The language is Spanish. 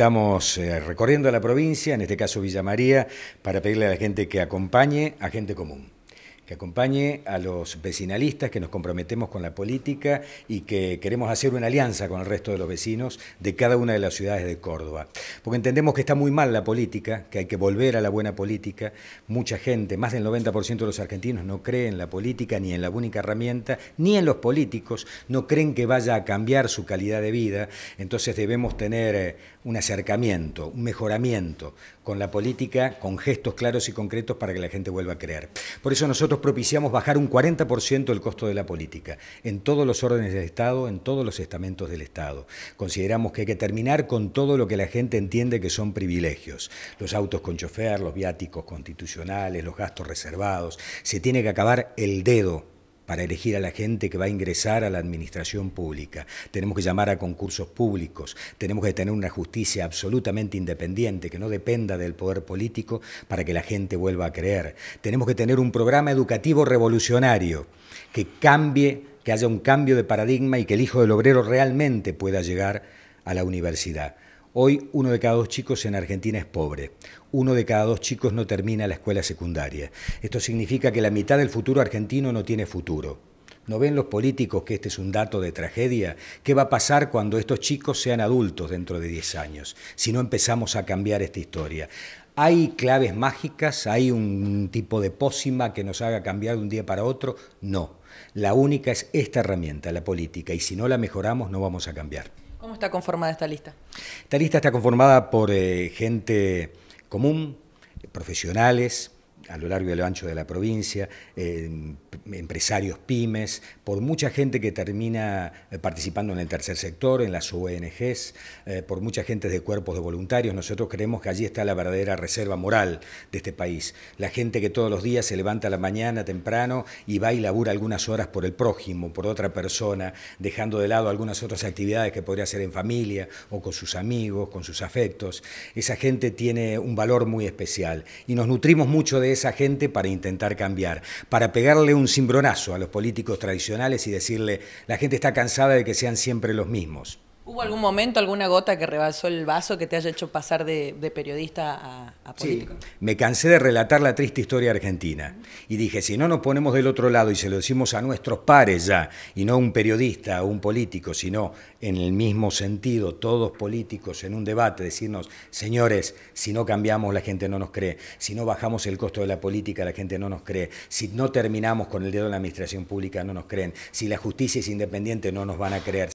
Estamos eh, recorriendo la provincia, en este caso Villa María, para pedirle a la gente que acompañe a gente común que acompañe a los vecinalistas que nos comprometemos con la política y que queremos hacer una alianza con el resto de los vecinos de cada una de las ciudades de Córdoba. Porque entendemos que está muy mal la política, que hay que volver a la buena política. Mucha gente, más del 90% de los argentinos no cree en la política ni en la única herramienta, ni en los políticos, no creen que vaya a cambiar su calidad de vida. Entonces debemos tener eh, un acercamiento, un mejoramiento con la política, con gestos claros y concretos para que la gente vuelva a creer. Por eso nosotros propiciamos bajar un 40% el costo de la política, en todos los órdenes del Estado, en todos los estamentos del Estado. Consideramos que hay que terminar con todo lo que la gente entiende que son privilegios, los autos con chofer, los viáticos constitucionales, los gastos reservados. Se tiene que acabar el dedo para elegir a la gente que va a ingresar a la administración pública. Tenemos que llamar a concursos públicos, tenemos que tener una justicia absolutamente independiente, que no dependa del poder político para que la gente vuelva a creer. Tenemos que tener un programa educativo revolucionario que cambie, que haya un cambio de paradigma y que el hijo del obrero realmente pueda llegar a la universidad. Hoy uno de cada dos chicos en Argentina es pobre. Uno de cada dos chicos no termina la escuela secundaria. Esto significa que la mitad del futuro argentino no tiene futuro. ¿No ven los políticos que este es un dato de tragedia? ¿Qué va a pasar cuando estos chicos sean adultos dentro de 10 años si no empezamos a cambiar esta historia? ¿Hay claves mágicas? ¿Hay un tipo de pócima que nos haga cambiar de un día para otro? No. La única es esta herramienta, la política, y si no la mejoramos no vamos a cambiar. ¿Cómo está conformada esta lista? Esta lista está conformada por eh, gente común, eh, profesionales, a lo largo y a lo ancho de la provincia, eh, empresarios pymes, por mucha gente que termina eh, participando en el tercer sector, en las ONGs, eh, por mucha gente de cuerpos de voluntarios. Nosotros creemos que allí está la verdadera reserva moral de este país. La gente que todos los días se levanta a la mañana temprano y va y labura algunas horas por el prójimo, por otra persona, dejando de lado algunas otras actividades que podría hacer en familia o con sus amigos, con sus afectos. Esa gente tiene un valor muy especial y nos nutrimos mucho de esa esa gente para intentar cambiar, para pegarle un cimbronazo a los políticos tradicionales y decirle, la gente está cansada de que sean siempre los mismos. ¿Hubo algún momento, alguna gota que rebasó el vaso que te haya hecho pasar de, periodista a, político? Sí, me cansé de relatar la triste historia argentina y dije, si no nos ponemos del otro lado y se lo decimos a nuestros pares ya, y no un periodista o un político, sino en el mismo sentido, todos políticos en un debate, decirnos, señores, si no cambiamos la gente no nos cree, si no bajamos el costo de la política la gente no nos cree, si no terminamos con el dedo de la administración pública no nos creen, si la justicia es independiente no nos van a creer.